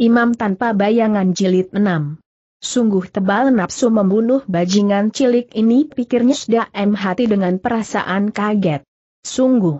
Imam tanpa bayangan jilid 6. Sungguh tebal nafsu membunuh bajingan cilik ini pikirnya sudah em hati dengan perasaan kaget. Sungguh.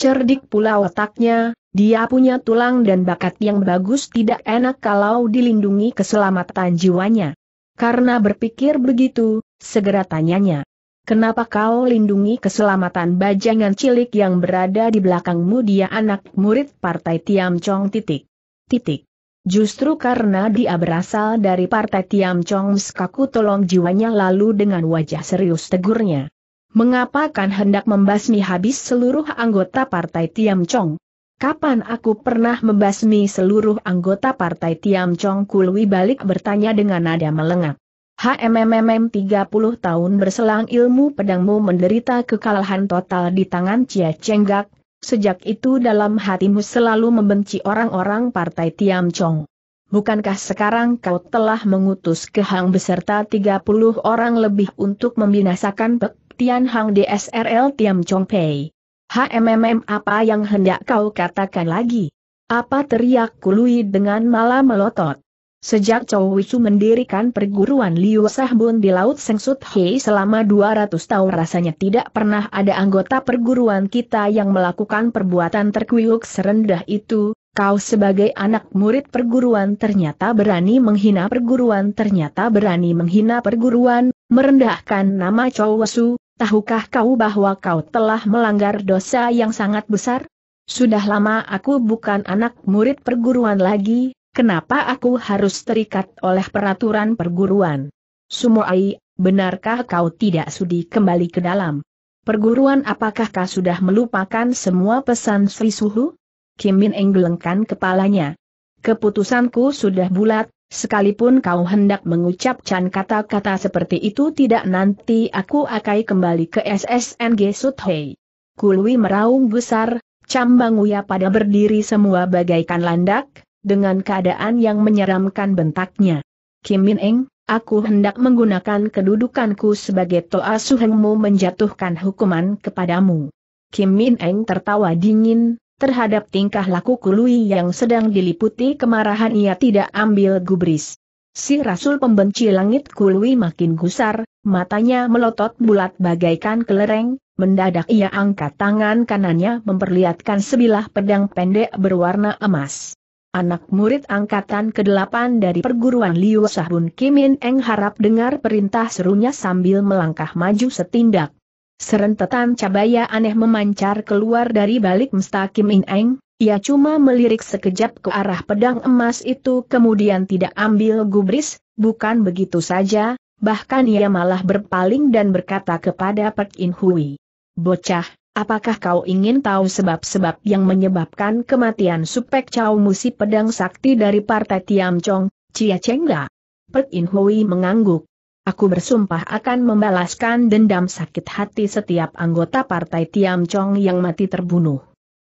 Cerdik pula otaknya, dia punya tulang dan bakat yang bagus tidak enak kalau dilindungi keselamatan jiwanya. Karena berpikir begitu, segera tanyanya. Kenapa kau lindungi keselamatan bajangan cilik yang berada di belakangmu dia anak murid partai Tiam Chong titik. Titik. Justru karena dia berasal dari partai Tiam Chong Skaku tolong jiwanya lalu dengan wajah serius tegurnya. Mengapa kan hendak membasmi habis seluruh anggota partai Tiam Chong? Kapan aku pernah membasmi seluruh anggota partai Tiam Chong Kulwi balik bertanya dengan nada melengak. HMMM 30 tahun berselang ilmu pedangmu menderita kekalahan total di tangan Chia Cenggak, Sejak itu dalam hatimu selalu membenci orang-orang partai Tiam Chong. Bukankah sekarang kau telah mengutus ke Hang beserta 30 orang lebih untuk membinasakan Pek Tian Hang DSRL Tiam Chong Pei? HMMM apa yang hendak kau katakan lagi? Apa teriak Kului dengan malah melotot? Sejak Chow Wisu mendirikan perguruan Liu Sahbun di Laut Sengsut Hei selama 200 tahun rasanya tidak pernah ada anggota perguruan kita yang melakukan perbuatan terkuyuk serendah itu, kau sebagai anak murid perguruan ternyata berani menghina perguruan ternyata berani menghina perguruan, merendahkan nama Chow Wisu, tahukah kau bahwa kau telah melanggar dosa yang sangat besar? Sudah lama aku bukan anak murid perguruan lagi, Kenapa aku harus terikat oleh peraturan perguruan? Sumoai, benarkah kau tidak sudi kembali ke dalam? Perguruan apakah kau sudah melupakan semua pesan Sri Suhu? Kim Min enggelengkan kepalanya. Keputusanku sudah bulat, sekalipun kau hendak mengucapkan kata-kata seperti itu tidak nanti aku akan kembali ke SSNG Suthei. Kulwi meraung besar, cambang uya pada berdiri semua bagaikan landak, dengan keadaan yang menyeramkan bentaknya. Kim Min Eng, aku hendak menggunakan kedudukanku sebagai Toa Suhengmu menjatuhkan hukuman kepadamu. Kim Min Eng tertawa dingin, terhadap tingkah laku Kului yang sedang diliputi kemarahan ia tidak ambil gubris. Si Rasul pembenci langit Kului makin gusar, matanya melotot bulat bagaikan kelereng, mendadak ia angkat tangan kanannya memperlihatkan sebilah pedang pendek berwarna emas. Anak murid angkatan ke-8 dari perguruan Liu Sahbun Kimin Eng harap dengar perintah serunya sambil melangkah maju setindak. Serentetan cabaya aneh memancar keluar dari balik mesta Kimin Eng, ia cuma melirik sekejap ke arah pedang emas itu kemudian tidak ambil gubris, bukan begitu saja, bahkan ia malah berpaling dan berkata kepada Pek In Hui. Bocah, Apakah kau ingin tahu sebab-sebab yang menyebabkan kematian Supek Chow Musi Pedang Sakti dari Partai Tiam Chong, Cia Chengga? Pek In Hui mengangguk. Aku bersumpah akan membalaskan dendam sakit hati setiap anggota Partai Tiam Chong yang mati terbunuh.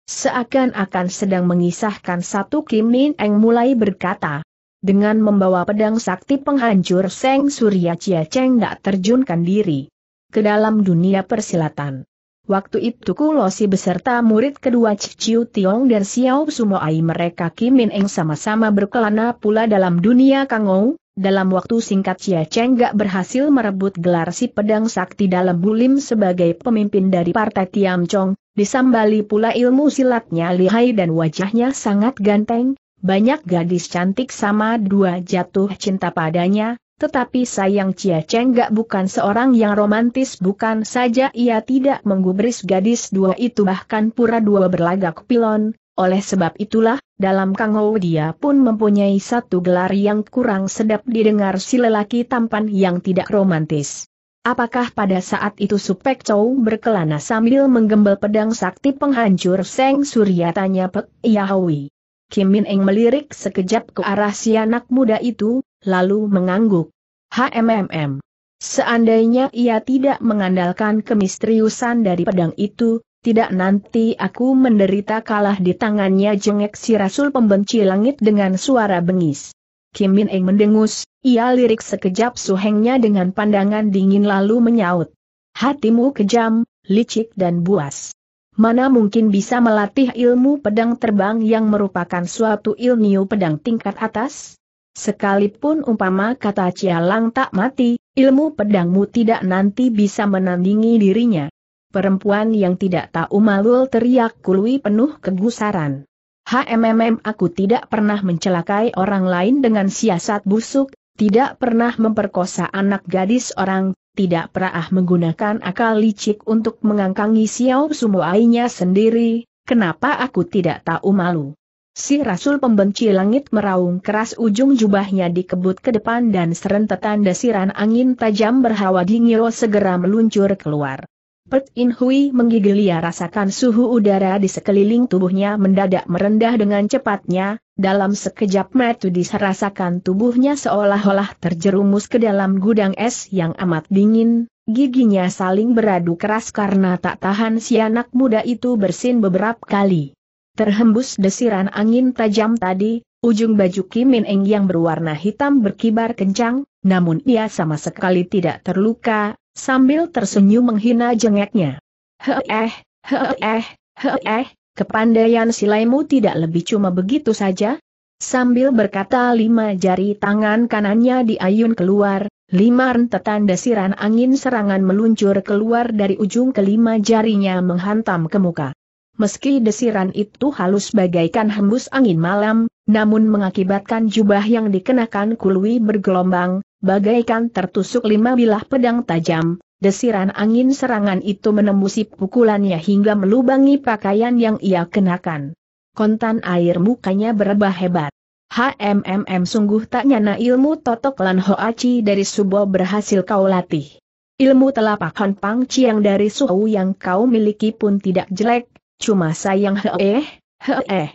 Seakan-akan sedang mengisahkan satu Kim Min Eng mulai berkata. Dengan membawa pedang sakti penghancur Seng Surya Cia Chengga terjunkan diri ke dalam dunia persilatan. Waktu itu Kulosi beserta murid kedua Ciu Tiong dan Xiao Sumoai mereka Kim Min Eng sama-sama berkelana pula dalam dunia Kangou. Dalam waktu singkat Chia Cheng gak berhasil merebut gelar si pedang sakti dalam bulim sebagai pemimpin dari partai Tiam Chong, disambali pula ilmu silatnya lihai dan wajahnya sangat ganteng, banyak gadis cantik sama dua jatuh cinta padanya, tetapi sayang Cia Cheng gak bukan seorang yang romantis bukan saja ia tidak menggubris gadis dua itu bahkan pura dua berlagak pilon, oleh sebab itulah, dalam Kang Ho dia pun mempunyai satu gelar yang kurang sedap didengar si lelaki tampan yang tidak romantis. Apakah pada saat itu Supek Chow berkelana sambil menggembel pedang sakti penghancur Seng Surya tanya Pek Yahowi. Kim Min Eng melirik sekejap ke arah si anak muda itu, lalu mengangguk. HMM. Seandainya ia tidak mengandalkan kemistriusan dari pedang itu, tidak nanti aku menderita kalah di tangannya jengek si Rasul pembenci langit dengan suara bengis. Kim Min Eng mendengus, ia lirik sekejap suhengnya dengan pandangan dingin lalu menyaut. Hatimu kejam, licik dan buas. Mana mungkin bisa melatih ilmu pedang terbang yang merupakan suatu ilmu pedang tingkat atas? Sekalipun umpama kata Cialang tak mati, ilmu pedangmu tidak nanti bisa menandingi dirinya. Perempuan yang tidak tahu malul teriak Kului penuh kegusaran. HMMM aku tidak pernah mencelakai orang lain dengan siasat busuk, tidak pernah memperkosa anak gadis orang, tidak pernah menggunakan akal licik untuk mengangkangi Xiao Sumuainya sendiri, kenapa aku tidak tahu malu? Si Rasul pembenci langit meraung keras ujung jubahnya dikebut ke depan dan serentetan desiran angin tajam berhawa dingin segera meluncur keluar. Pert In Hui menggigil ia rasakan suhu udara di sekeliling tubuhnya mendadak merendah dengan cepatnya, dalam sekejap mata diserasakan tubuhnya seolah-olah terjerumus ke dalam gudang es yang amat dingin, giginya saling beradu keras karena tak tahan si anak muda itu bersin beberapa kali. Terhembus desiran angin tajam tadi, ujung baju Kim Min Eng yang berwarna hitam berkibar kencang, namun ia sama sekali tidak terluka, sambil tersenyum menghina jengeknya. Heeh, heeh, heeh, kepandaian silaimu tidak lebih cuma begitu saja, Sambil berkata lima jari tangan kanannya diayun keluar, lima rentetan desiran angin serangan meluncur keluar dari ujung kelima jarinya menghantam ke muka. Meski desiran itu halus bagaikan hembus angin malam, namun mengakibatkan jubah yang dikenakan kului bergelombang, bagaikan tertusuk lima bilah pedang tajam, desiran angin serangan itu menembusi pukulannya hingga melubangi pakaian yang ia kenakan. Kontan air mukanya berebah hebat. HMMM sungguh tak nyana ilmu totok lan hoaci dari subo berhasil kau latih. Ilmu telapak han Pang Ciang dari suhu yang kau miliki pun tidak jelek, Cuma sayang eh, eh,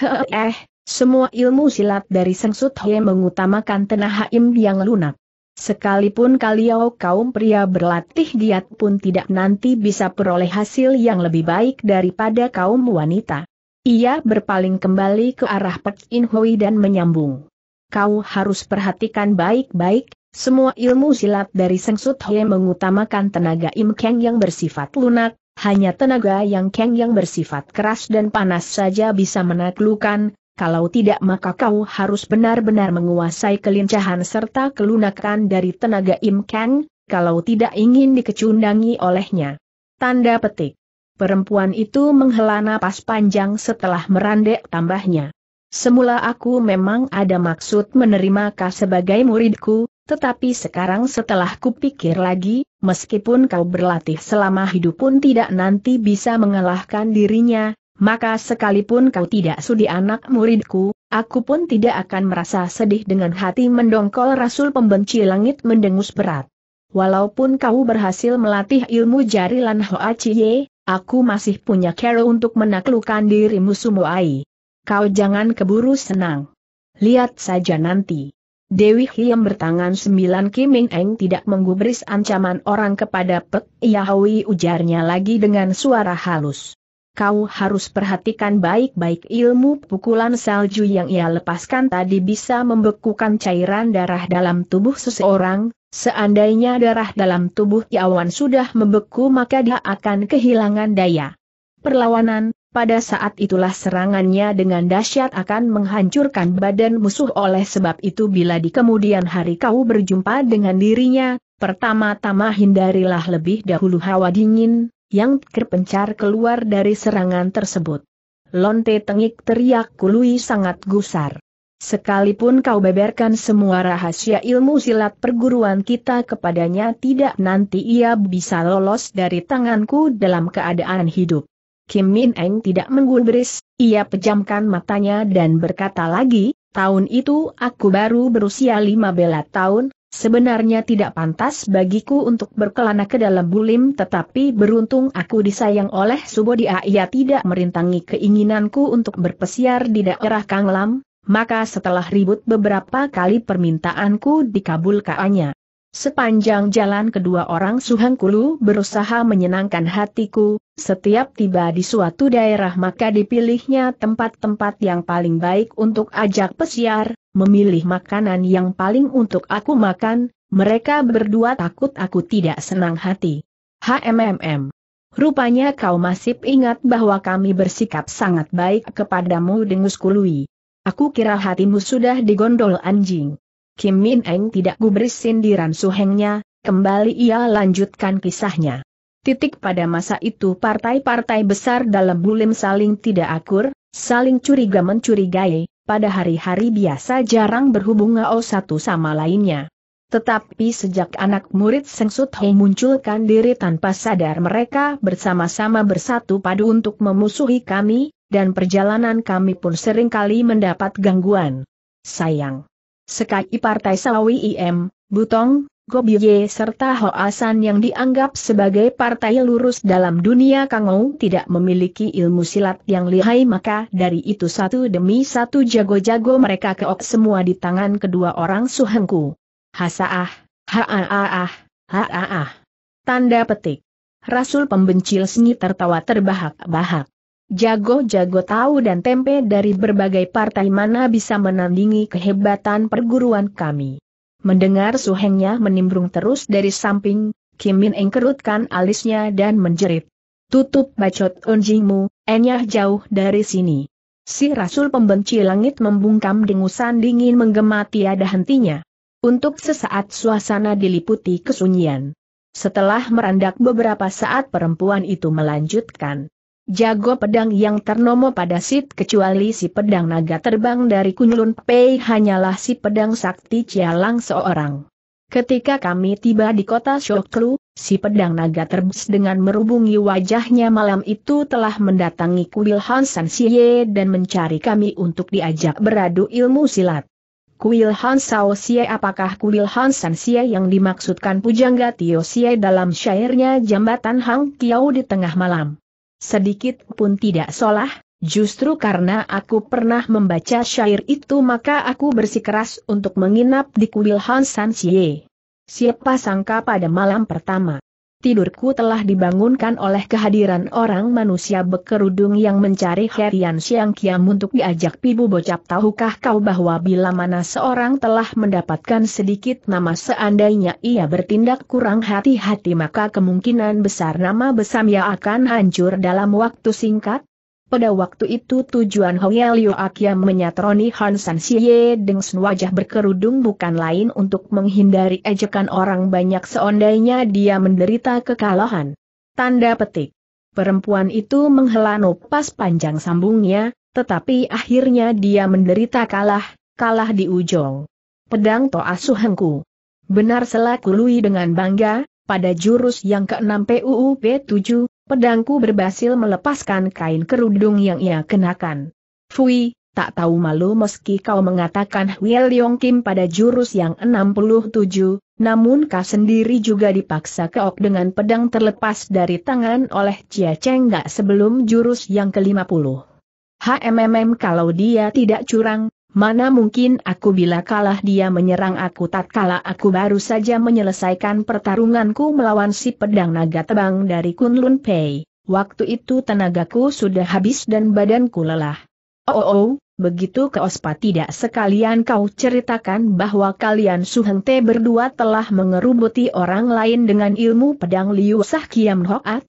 he eh, semua ilmu silat dari Seng He mengutamakan tenah Haim yang lunak. Sekalipun kalian kaum pria berlatih giat pun tidak nanti bisa peroleh hasil yang lebih baik daripada kaum wanita. Ia berpaling kembali ke arah Pek In Hui dan menyambung. Kau harus perhatikan baik-baik, semua ilmu silat dari Seng He mengutamakan tenaga Im Keng yang bersifat lunak, hanya tenaga yang keng yang bersifat keras dan panas saja bisa menaklukkan, kalau tidak maka kau harus benar-benar menguasai kelincahan serta kelunakan dari tenaga Im Kang, kalau tidak ingin dikecundangi olehnya. Tanda petik. Perempuan itu menghela napas panjang setelah merandek tambahnya. Semula aku memang ada maksud menerima kau sebagai muridku, tetapi sekarang setelah kupikir lagi, meskipun kau berlatih selama hidup pun tidak nanti bisa mengalahkan dirinya, maka sekalipun kau tidak sudi anak muridku, aku pun tidak akan merasa sedih dengan hati mendongkol Rasul pembenci langit mendengus berat. Walaupun kau berhasil melatih ilmu jari Lan Hoa Chie, aku masih punya cara untuk menaklukkan dirimu Sumuai. Kau jangan keburu senang. Lihat saja nanti. Dewi Hiam bertangan sembilan Ming Eng tidak menggubris ancaman orang kepada Pek Yahui ujarnya lagi dengan suara halus. Kau harus perhatikan baik-baik ilmu pukulan salju yang ia lepaskan tadi bisa membekukan cairan darah dalam tubuh seseorang, seandainya darah dalam tubuh Yawan sudah membeku maka dia akan kehilangan daya. Perlawanan, pada saat itulah serangannya dengan dahsyat akan menghancurkan badan musuh oleh sebab itu bila di kemudian hari kau berjumpa dengan dirinya, pertama-tama hindarilah lebih dahulu hawa dingin, yang terpencar keluar dari serangan tersebut. Lonte tengik teriak kului sangat gusar. Sekalipun kau beberkan semua rahasia ilmu silat perguruan kita kepadanya tidak nanti ia bisa lolos dari tanganku dalam keadaan hidup. Kim Min Eng tidak menggubris, ia pejamkan matanya dan berkata lagi, tahun itu aku baru berusia lima belas tahun, sebenarnya tidak pantas bagiku untuk berkelana ke dalam bulim tetapi beruntung aku disayang oleh Subodia ia tidak merintangi keinginanku untuk berpesiar di daerah Kanglam, maka setelah ribut beberapa kali permintaanku dikabulkannya. Sepanjang jalan kedua orang Suhangkulu berusaha menyenangkan hatiku, setiap tiba di suatu daerah maka dipilihnya tempat-tempat yang paling baik untuk ajak pesiar, memilih makanan yang paling untuk aku makan, mereka berdua takut aku tidak senang hati. HMMM. Rupanya kau masih ingat bahwa kami bersikap sangat baik kepadamu dengus kului. Aku kira hatimu sudah digondol anjing. Kim Min Eng tidak gubris sindiran suhengnya, kembali ia lanjutkan kisahnya. Titik pada masa itu partai-partai besar dalam bulim saling tidak akur, saling curiga mencurigai, pada hari-hari biasa jarang berhubung o satu sama lainnya. Tetapi sejak anak murid Seng Sut munculkan diri tanpa sadar mereka bersama-sama bersatu padu untuk memusuhi kami, dan perjalanan kami pun seringkali mendapat gangguan. Sayang. Sekai Partai Sawi IM, Butong, Gobiye serta Hoasan yang dianggap sebagai partai lurus dalam dunia Kangou tidak memiliki ilmu silat yang lihai maka dari itu satu demi satu jago-jago mereka keok semua di tangan kedua orang suhengku. Hasaah, haaah, haaah. Tanda petik. Rasul pembencil seni tertawa terbahak-bahak. Jago-jago tahu dan tempe dari berbagai partai mana bisa menandingi kehebatan perguruan kami. Mendengar suhengnya menimbrung terus dari samping, Kim Min Eng kerutkan alisnya dan menjerit. Tutup bacot onjingmu, enyah jauh dari sini. Si Rasul pembenci langit membungkam dengusan dingin menggema tiada hentinya. Untuk sesaat suasana diliputi kesunyian. Setelah merendak beberapa saat perempuan itu melanjutkan. Jago pedang yang ternomo pada Sit kecuali si pedang naga terbang dari Kunlun Pei hanyalah si pedang sakti Cialang seorang. Ketika kami tiba di kota Shoklu, si pedang naga terbes dengan merubungi wajahnya malam itu telah mendatangi kuil Hansan Xie dan mencari kami untuk diajak beradu ilmu silat. Kuil Han Sao Xie apakah kuil Han San Xie yang dimaksudkan Pujangga Tio Xie dalam syairnya Jambatan Hang Kiao di tengah malam sedikit pun tidak solah, justru karena aku pernah membaca syair itu maka aku bersikeras untuk menginap di kuil Hansan Xie. Siapa sangka pada malam pertama tidurku telah dibangunkan oleh kehadiran orang manusia berkerudung yang mencari Herian Siang Kiam untuk diajak pibu bocap tahukah kau bahwa bila mana seorang telah mendapatkan sedikit nama seandainya ia bertindak kurang hati-hati maka kemungkinan besar nama besamnya akan hancur dalam waktu singkat, pada waktu itu tujuan Hoya Liu Akia menyatroni Han San Xie dengan wajah berkerudung bukan lain untuk menghindari ejekan orang banyak seandainya dia menderita kekalahan. Tanda petik. Perempuan itu menghela napas panjang sambungnya, tetapi akhirnya dia menderita kalah, kalah di ujung. Pedang Toa Suhengku. Benar selaku Lui dengan bangga, pada jurus yang ke-6 P 7, pedangku berhasil melepaskan kain kerudung yang ia kenakan. Fui, tak tahu malu meski kau mengatakan Huel Yong Kim pada jurus yang 67, namun kau sendiri juga dipaksa keok dengan pedang terlepas dari tangan oleh Chia Cheng gak sebelum jurus yang ke-50. HMMM kalau dia tidak curang, Mana mungkin aku bila kalah dia menyerang aku tatkala aku baru saja menyelesaikan pertarunganku melawan si pedang naga tebang dari Kunlun Pei. Waktu itu tenagaku sudah habis dan badanku lelah. Oh, oh, oh begitu ke Ospa tidak sekalian kau ceritakan bahwa kalian Suhengte berdua telah mengerubuti orang lain dengan ilmu pedang Liu Sah Kiam Hoat?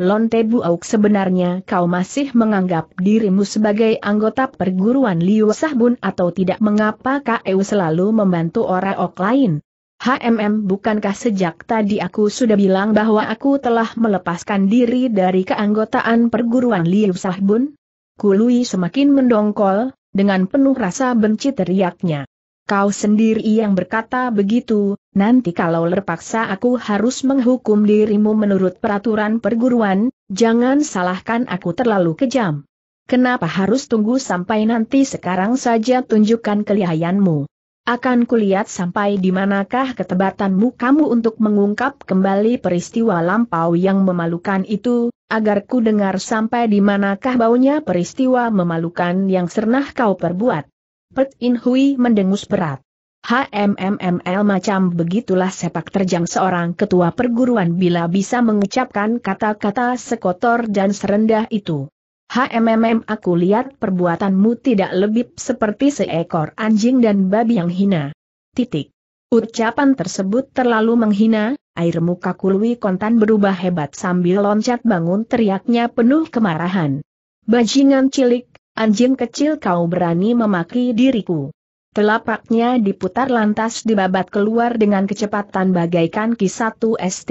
Lonte Buauk sebenarnya kau masih menganggap dirimu sebagai anggota perguruan Liu Sahbun atau tidak mengapa kau selalu membantu orang ok lain. HMM bukankah sejak tadi aku sudah bilang bahwa aku telah melepaskan diri dari keanggotaan perguruan Liu Sahbun? Kului semakin mendongkol, dengan penuh rasa benci teriaknya. Kau sendiri yang berkata begitu, nanti kalau terpaksa aku harus menghukum dirimu menurut peraturan perguruan, jangan salahkan aku terlalu kejam. Kenapa harus tunggu sampai nanti sekarang saja tunjukkan kelihayanmu? Akan kulihat sampai di manakah ketebatanmu kamu untuk mengungkap kembali peristiwa lampau yang memalukan itu, agar ku dengar sampai di manakah baunya peristiwa memalukan yang sernah kau perbuat. Pet In Hui mendengus berat. HMMML macam begitulah sepak terjang seorang ketua perguruan bila bisa mengucapkan kata-kata sekotor dan serendah itu. HMMM aku lihat perbuatanmu tidak lebih seperti seekor anjing dan babi yang hina. Titik. Ucapan tersebut terlalu menghina, air muka kului kontan berubah hebat sambil loncat bangun teriaknya penuh kemarahan. Bajingan cilik, Anjing kecil kau berani memaki diriku. Telapaknya diputar lantas dibabat keluar dengan kecepatan bagaikan Ki-1 ST.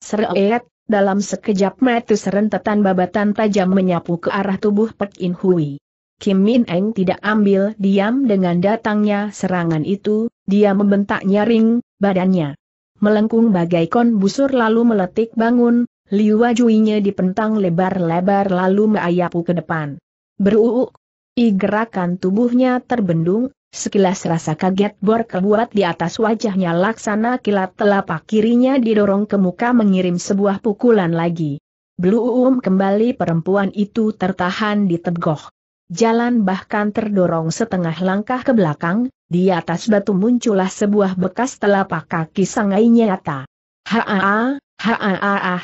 Seret, dalam sekejap mata serentetan babatan tajam menyapu ke arah tubuh Pek In Hui. Kim Min Eng tidak ambil diam dengan datangnya serangan itu, dia membentak nyaring, badannya melengkung bagaikan busur lalu meletik bangun, liwa juinya dipentang lebar-lebar lalu meayapu ke depan. Beruuk. I gerakan tubuhnya terbendung, sekilas rasa kaget bor kebuat di atas wajahnya laksana kilat telapak kirinya didorong ke muka mengirim sebuah pukulan lagi. Beluum kembali perempuan itu tertahan di tegoh. Jalan bahkan terdorong setengah langkah ke belakang, di atas batu muncullah sebuah bekas telapak kaki sangai nyata. Haaah, haaah, haaah,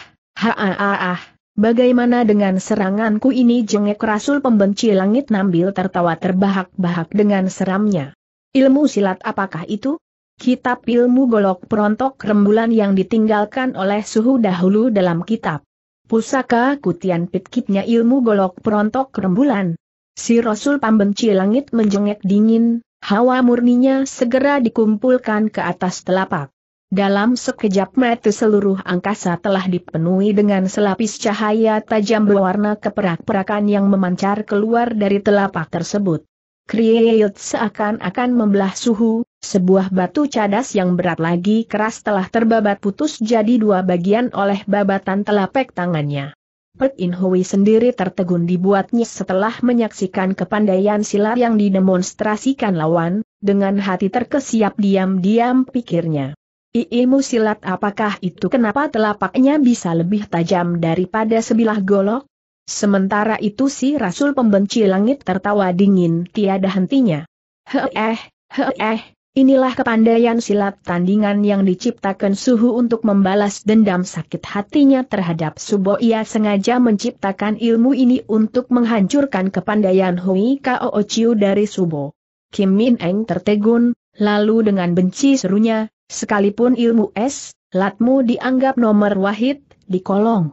haaah. Bagaimana dengan seranganku ini jengek Rasul pembenci langit Nambil tertawa terbahak-bahak dengan seramnya. Ilmu silat apakah itu? Kitab ilmu golok perontok rembulan yang ditinggalkan oleh suhu dahulu dalam kitab. Pusaka kutian pitkitnya ilmu golok perontok rembulan. Si Rasul pembenci langit menjengek dingin, hawa murninya segera dikumpulkan ke atas telapak. Dalam sekejap mata seluruh angkasa telah dipenuhi dengan selapis cahaya tajam berwarna keperak-perakan yang memancar keluar dari telapak tersebut. Krieyot seakan-akan membelah suhu, sebuah batu cadas yang berat lagi keras telah terbabat putus jadi dua bagian oleh babatan telapak tangannya. Pek In Hui sendiri tertegun dibuatnya setelah menyaksikan kepandaian silat yang didemonstrasikan lawan, dengan hati terkesiap diam-diam pikirnya. Iimu silat apakah itu kenapa telapaknya bisa lebih tajam daripada sebilah golok? Sementara itu si Rasul pembenci langit tertawa dingin tiada hentinya. Heeh, heeh, inilah kepandaian silat tandingan yang diciptakan suhu untuk membalas dendam sakit hatinya terhadap Subo ia sengaja menciptakan ilmu ini untuk menghancurkan kepandaian Hui Kao Chiu dari Subo. Kim Min Eng tertegun, lalu dengan benci serunya, Sekalipun ilmu es, latmu dianggap nomor wahid, di kolong.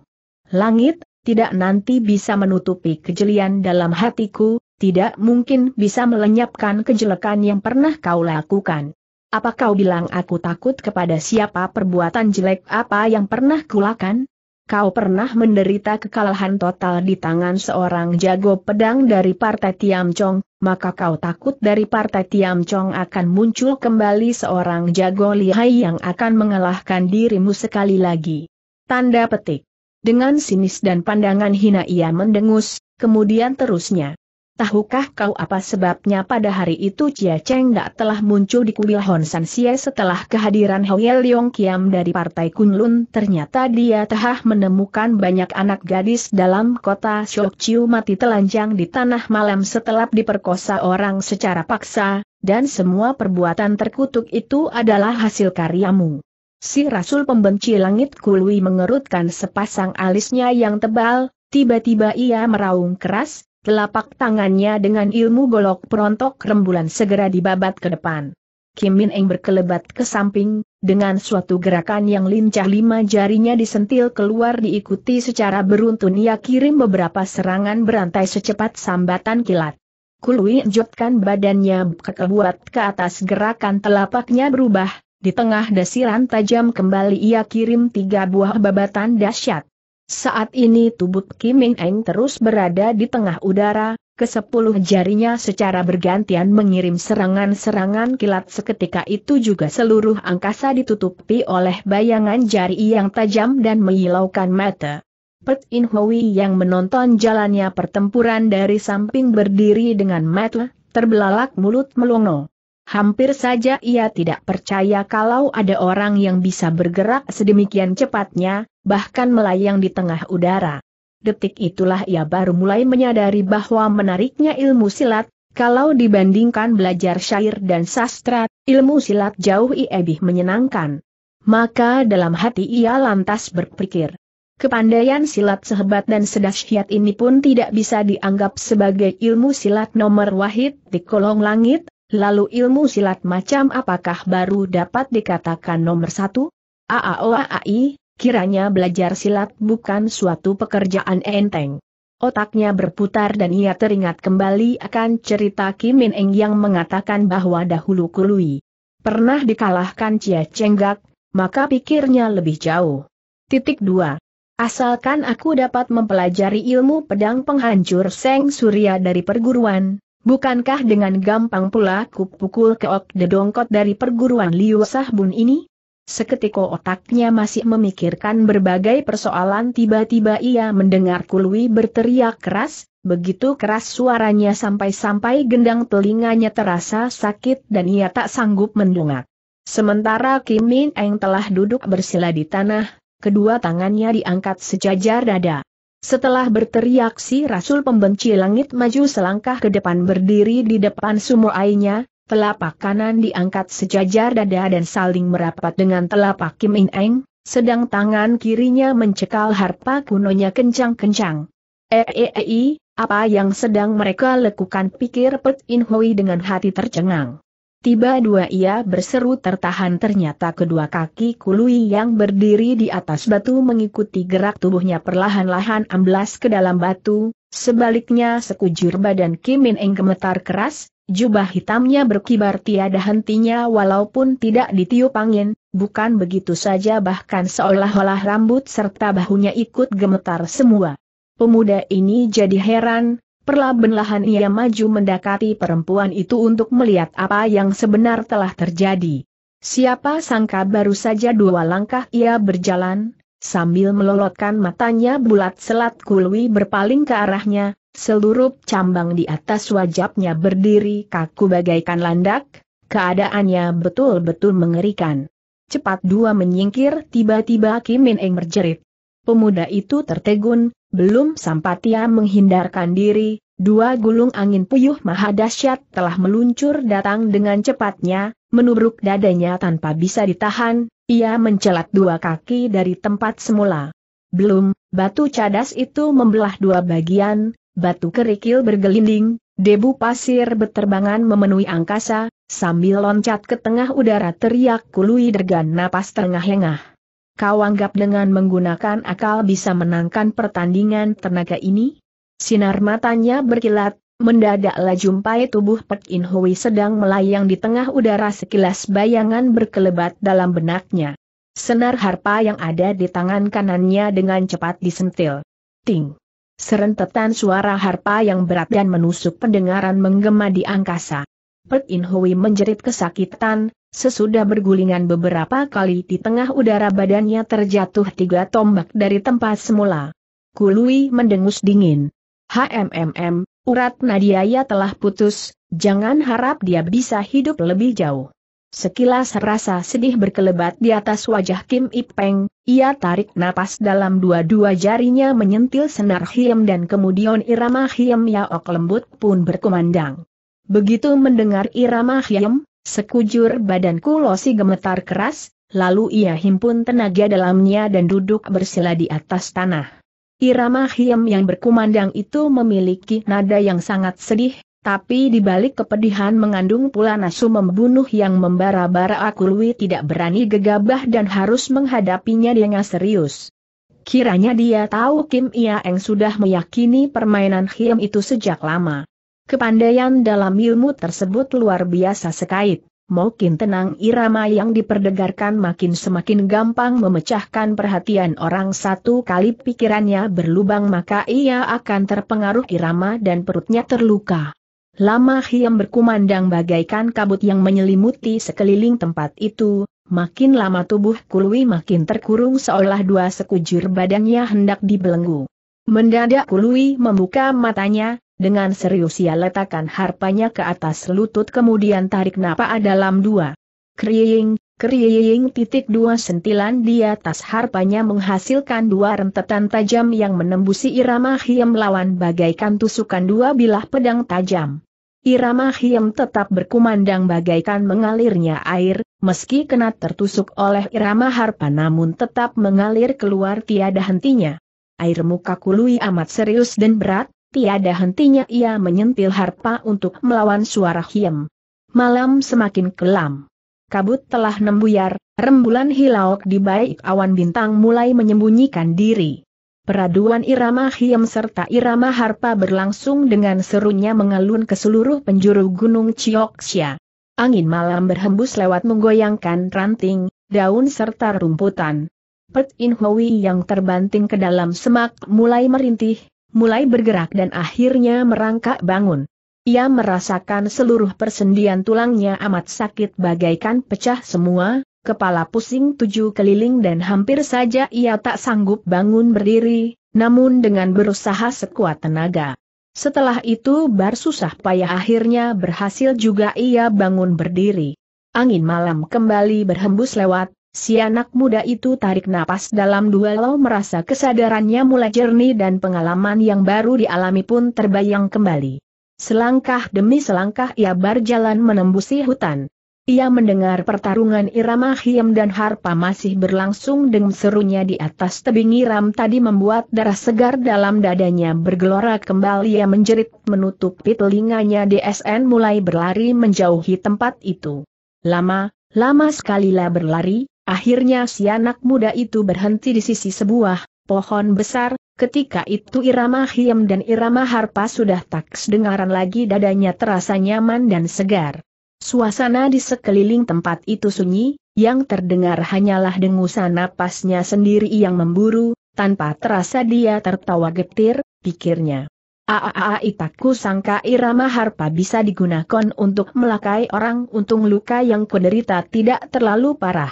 Langit, tidak nanti bisa menutupi kejelian dalam hatiku, tidak mungkin bisa melenyapkan kejelekan yang pernah kau lakukan. Apa kau bilang aku takut kepada siapa perbuatan jelek apa yang pernah kulakan? kau pernah menderita kekalahan total di tangan seorang jago pedang dari Partai Tiam Chong, maka kau takut dari Partai Tiam Chong akan muncul kembali seorang jago lihai yang akan mengalahkan dirimu sekali lagi. Tanda petik. Dengan sinis dan pandangan hina ia mendengus, kemudian terusnya. Tahukah kau apa sebabnya pada hari itu Chia Cheng Dak telah muncul di kuil Hon San Xie setelah kehadiran Hoye Leong Kiam dari Partai Kunlun ternyata dia telah menemukan banyak anak gadis dalam kota Shok Chiu mati telanjang di tanah malam setelah diperkosa orang secara paksa, dan semua perbuatan terkutuk itu adalah hasil karyamu. Si Rasul pembenci langit Kului mengerutkan sepasang alisnya yang tebal, tiba-tiba ia meraung keras, Telapak tangannya dengan ilmu golok perontok rembulan segera dibabat ke depan. Kim Min Eng berkelebat ke samping, dengan suatu gerakan yang lincah lima jarinya disentil keluar diikuti secara beruntun ia kirim beberapa serangan berantai secepat sambatan kilat. Kului jotkan badannya kekebuat ke atas gerakan telapaknya berubah, di tengah desiran tajam kembali ia kirim tiga buah babatan dahsyat. Saat ini tubuh Kim Ming Eng terus berada di tengah udara, kesepuluh jarinya secara bergantian mengirim serangan-serangan kilat seketika itu juga seluruh angkasa ditutupi oleh bayangan jari yang tajam dan menyilaukan mata. Pet In Hui yang menonton jalannya pertempuran dari samping berdiri dengan mata, terbelalak mulut melongo. Hampir saja ia tidak percaya kalau ada orang yang bisa bergerak sedemikian cepatnya, bahkan melayang di tengah udara. Detik itulah ia baru mulai menyadari bahwa menariknya ilmu silat, kalau dibandingkan belajar syair dan sastra, ilmu silat jauh lebih menyenangkan. Maka dalam hati ia lantas berpikir, Kepandaian silat sehebat dan sedahsyat ini pun tidak bisa dianggap sebagai ilmu silat nomor wahid di kolong langit, Lalu ilmu silat macam apakah baru dapat dikatakan nomor satu? AAOAI, kiranya belajar silat bukan suatu pekerjaan enteng. Otaknya berputar dan ia teringat kembali akan cerita Kim Min Eng yang mengatakan bahwa dahulu Kului pernah dikalahkan Cia Chenggak. maka pikirnya lebih jauh. Titik 2. Asalkan aku dapat mempelajari ilmu pedang penghancur Seng Surya dari perguruan, Bukankah dengan gampang pula kupukul keok dongkot dari perguruan Liu Sahbun ini? Seketika otaknya masih memikirkan berbagai persoalan tiba-tiba ia mendengar Kului berteriak keras, begitu keras suaranya sampai-sampai gendang telinganya terasa sakit dan ia tak sanggup mendongak. Sementara Kim Min Eng telah duduk bersila di tanah, kedua tangannya diangkat sejajar dada. Setelah berteriak si Rasul pembenci langit maju selangkah ke depan berdiri di depan sumuainya, telapak kanan diangkat sejajar dada dan saling merapat dengan telapak Kim In Eng, sedang tangan kirinya mencekal harpa kunonya kencang-kencang. Eeei, eh, eh, eh, apa yang sedang mereka lakukan pikir Pet In Hui dengan hati tercengang. Tiba dua ia berseru tertahan ternyata kedua kaki Kului yang berdiri di atas batu mengikuti gerak tubuhnya perlahan-lahan amblas ke dalam batu, sebaliknya sekujur badan Kimin Eng gemetar keras, jubah hitamnya berkibar tiada hentinya walaupun tidak ditiup angin, bukan begitu saja bahkan seolah-olah rambut serta bahunya ikut gemetar semua. Pemuda ini jadi heran, Perlahan-lahan ia maju mendekati perempuan itu untuk melihat apa yang sebenar telah terjadi. Siapa sangka baru saja dua langkah ia berjalan, sambil melolotkan matanya bulat selat Kulwi berpaling ke arahnya, seluruh cambang di atas wajahnya berdiri kaku bagaikan landak, keadaannya betul-betul mengerikan. Cepat dua menyingkir tiba-tiba Kim Min Eng berjerit. Pemuda itu tertegun, belum sempat ia menghindarkan diri, dua gulung angin puyuh maha dahsyat telah meluncur datang dengan cepatnya, menubruk dadanya tanpa bisa ditahan, ia mencelat dua kaki dari tempat semula. Belum, batu cadas itu membelah dua bagian, batu kerikil bergelinding, debu pasir berterbangan memenuhi angkasa, sambil loncat ke tengah udara teriak kului dergan napas terengah-engah kau anggap dengan menggunakan akal bisa menangkan pertandingan tenaga ini? Sinar matanya berkilat, mendadaklah jumpai tubuh Pek In Hui sedang melayang di tengah udara sekilas bayangan berkelebat dalam benaknya. Senar harpa yang ada di tangan kanannya dengan cepat disentil. Ting! Serentetan suara harpa yang berat dan menusuk pendengaran menggema di angkasa. Pek In Hui menjerit kesakitan, Sesudah bergulingan beberapa kali di tengah udara badannya terjatuh tiga tombak dari tempat semula. Kului mendengus dingin. HMMM, urat Nadiaya telah putus, jangan harap dia bisa hidup lebih jauh. Sekilas rasa sedih berkelebat di atas wajah Kim Ipeng, ia tarik napas dalam dua-dua jarinya menyentil senar hiem dan kemudian irama hiem yaok lembut pun berkumandang. Begitu mendengar irama hiem, Sekujur badanku losi gemetar keras, lalu ia himpun tenaga dalamnya dan duduk bersila di atas tanah. Irama hiam yang berkumandang itu memiliki nada yang sangat sedih, tapi di balik kepedihan mengandung pula nasu membunuh yang membara-bara aku Lui tidak berani gegabah dan harus menghadapinya dengan serius. Kiranya dia tahu Kim Ia Eng sudah meyakini permainan Hiam itu sejak lama. Kepandaian dalam ilmu tersebut luar biasa sekait. Mungkin tenang irama yang diperdegarkan makin semakin gampang memecahkan perhatian orang satu kali pikirannya berlubang maka ia akan terpengaruh irama dan perutnya terluka. Lama Hiam berkumandang bagaikan kabut yang menyelimuti sekeliling tempat itu, makin lama tubuh Kulwi makin terkurung seolah dua sekujur badannya hendak dibelenggu. Mendadak Kulwi membuka matanya, dengan serius ia letakkan harpanya ke atas lutut kemudian tarik napa dalam dua. Kriying, kriying titik dua sentilan di atas harpanya menghasilkan dua rentetan tajam yang menembusi irama hiem lawan bagaikan tusukan dua bilah pedang tajam. Irama hiem tetap berkumandang bagaikan mengalirnya air, meski kena tertusuk oleh irama harpa namun tetap mengalir keluar tiada hentinya. Air muka kului amat serius dan berat, Tiada hentinya ia menyentil harpa untuk melawan suara hiem. Malam semakin kelam. Kabut telah nembuyar, rembulan hilauk di baik awan bintang mulai menyembunyikan diri. Peraduan irama hiem serta irama harpa berlangsung dengan serunya mengalun ke seluruh penjuru gunung Cioksya. Angin malam berhembus lewat menggoyangkan ranting, daun serta rumputan. Pet In Hui yang terbanting ke dalam semak mulai merintih, mulai bergerak dan akhirnya merangkak bangun. Ia merasakan seluruh persendian tulangnya amat sakit bagaikan pecah semua, kepala pusing tujuh keliling dan hampir saja ia tak sanggup bangun berdiri, namun dengan berusaha sekuat tenaga. Setelah itu bar susah payah akhirnya berhasil juga ia bangun berdiri. Angin malam kembali berhembus lewat, Si anak muda itu tarik napas dalam dua lo merasa kesadarannya mulai jernih dan pengalaman yang baru dialami pun terbayang kembali. Selangkah demi selangkah ia berjalan menembusi hutan. Ia mendengar pertarungan irama hiam dan harpa masih berlangsung dengan serunya di atas tebing iram tadi membuat darah segar dalam dadanya bergelora kembali ia menjerit menutupi telinganya DSN mulai berlari menjauhi tempat itu. Lama, lama sekali lah berlari, Akhirnya si anak muda itu berhenti di sisi sebuah pohon besar, ketika itu irama hiam dan irama harpa sudah tak sedengaran lagi dadanya terasa nyaman dan segar. Suasana di sekeliling tempat itu sunyi, yang terdengar hanyalah dengusan napasnya sendiri yang memburu, tanpa terasa dia tertawa getir, pikirnya. Aaaa itaku sangka irama harpa bisa digunakan untuk melakai orang untung luka yang kuderita tidak terlalu parah.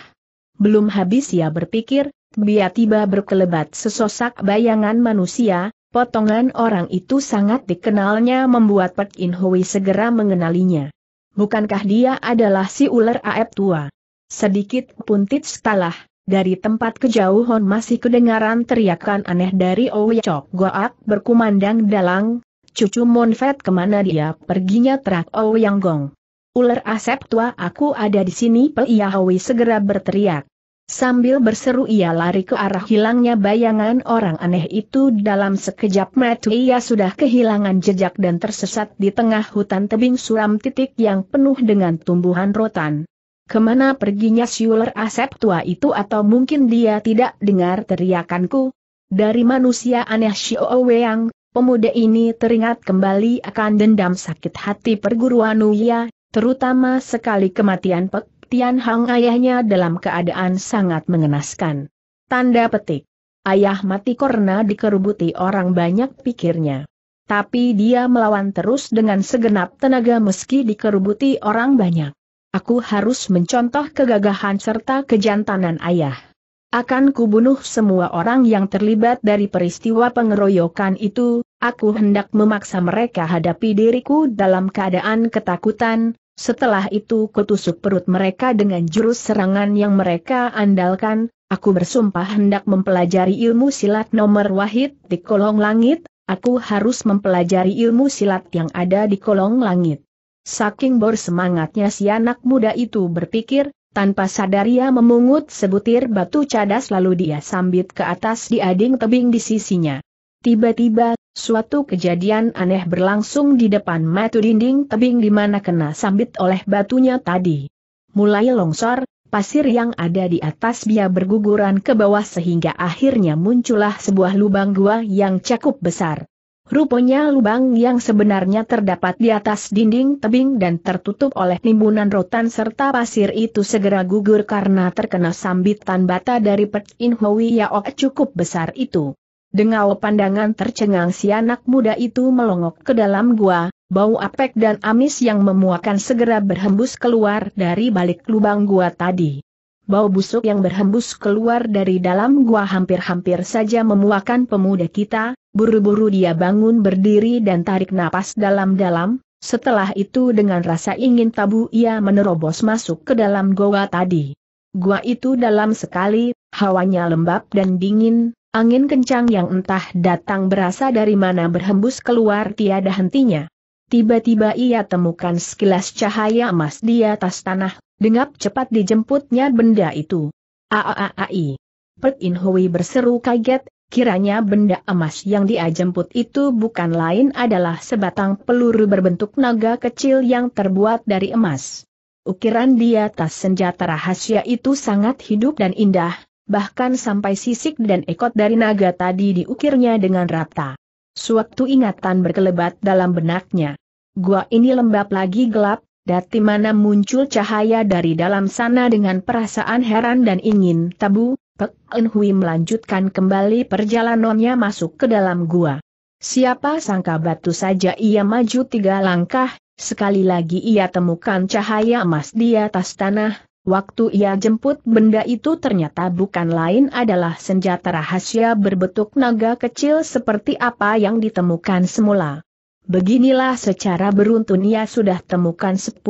Belum habis ia berpikir, dia tiba berkelebat sesosok bayangan manusia, potongan orang itu sangat dikenalnya membuat Pek In Hui segera mengenalinya. Bukankah dia adalah si ular aep tua? Sedikit pun puntit setalah, dari tempat kejauhan masih kedengaran teriakan aneh dari Owe Chok Goak berkumandang dalang, cucu Monfet kemana dia perginya terak Owe Yang Gong. Ular asep tua aku ada di sini In Hui segera berteriak. Sambil berseru ia lari ke arah hilangnya bayangan orang aneh itu dalam sekejap mata ia sudah kehilangan jejak dan tersesat di tengah hutan tebing suram titik yang penuh dengan tumbuhan rotan. Kemana perginya siuler asep tua itu atau mungkin dia tidak dengar teriakanku? Dari manusia aneh Shio Weyang, pemuda ini teringat kembali akan dendam sakit hati perguruan Uya, terutama sekali kematian Pek Tian Hang ayahnya dalam keadaan sangat mengenaskan. Tanda petik. Ayah mati karena dikerubuti orang banyak pikirnya. Tapi dia melawan terus dengan segenap tenaga meski dikerubuti orang banyak. Aku harus mencontoh kegagahan serta kejantanan ayah. Akan kubunuh semua orang yang terlibat dari peristiwa pengeroyokan itu, aku hendak memaksa mereka hadapi diriku dalam keadaan ketakutan, setelah itu kutusuk perut mereka dengan jurus serangan yang mereka andalkan, aku bersumpah hendak mempelajari ilmu silat nomor wahid di kolong langit, aku harus mempelajari ilmu silat yang ada di kolong langit. Saking bor semangatnya si anak muda itu berpikir, tanpa sadar ia memungut sebutir batu cadas lalu dia sambit ke atas di ading tebing di sisinya. Tiba-tiba, suatu kejadian aneh berlangsung di depan matu dinding tebing di mana kena sambit oleh batunya tadi. Mulai longsor, pasir yang ada di atas bia berguguran ke bawah sehingga akhirnya muncullah sebuah lubang gua yang cukup besar. Rupanya lubang yang sebenarnya terdapat di atas dinding tebing dan tertutup oleh timbunan rotan serta pasir itu segera gugur karena terkena sambitan bata dari Pet In Yaok cukup besar itu. Dengan pandangan tercengang si anak muda itu melongok ke dalam gua, bau apek dan amis yang memuakan segera berhembus keluar dari balik lubang gua tadi. Bau busuk yang berhembus keluar dari dalam gua hampir-hampir saja memuakan pemuda kita, buru-buru dia bangun berdiri dan tarik napas dalam-dalam, setelah itu dengan rasa ingin tabu ia menerobos masuk ke dalam gua tadi. Gua itu dalam sekali, hawanya lembab dan dingin, Angin kencang yang entah datang berasa dari mana berhembus keluar tiada hentinya. Tiba-tiba ia temukan sekilas cahaya emas di atas tanah, dengap cepat dijemputnya benda itu. Aaai. Pek In Hui berseru kaget, kiranya benda emas yang dia jemput itu bukan lain adalah sebatang peluru berbentuk naga kecil yang terbuat dari emas. Ukiran di atas senjata rahasia itu sangat hidup dan indah, bahkan sampai sisik dan ekot dari naga tadi diukirnya dengan rata. Suatu ingatan berkelebat dalam benaknya. Gua ini lembab lagi gelap, dati mana muncul cahaya dari dalam sana dengan perasaan heran dan ingin tabu, Pek En Hui melanjutkan kembali perjalanannya masuk ke dalam gua. Siapa sangka batu saja ia maju tiga langkah, sekali lagi ia temukan cahaya emas di atas tanah, Waktu ia jemput benda itu ternyata bukan lain adalah senjata rahasia berbentuk naga kecil seperti apa yang ditemukan semula. Beginilah secara beruntun ia sudah temukan 10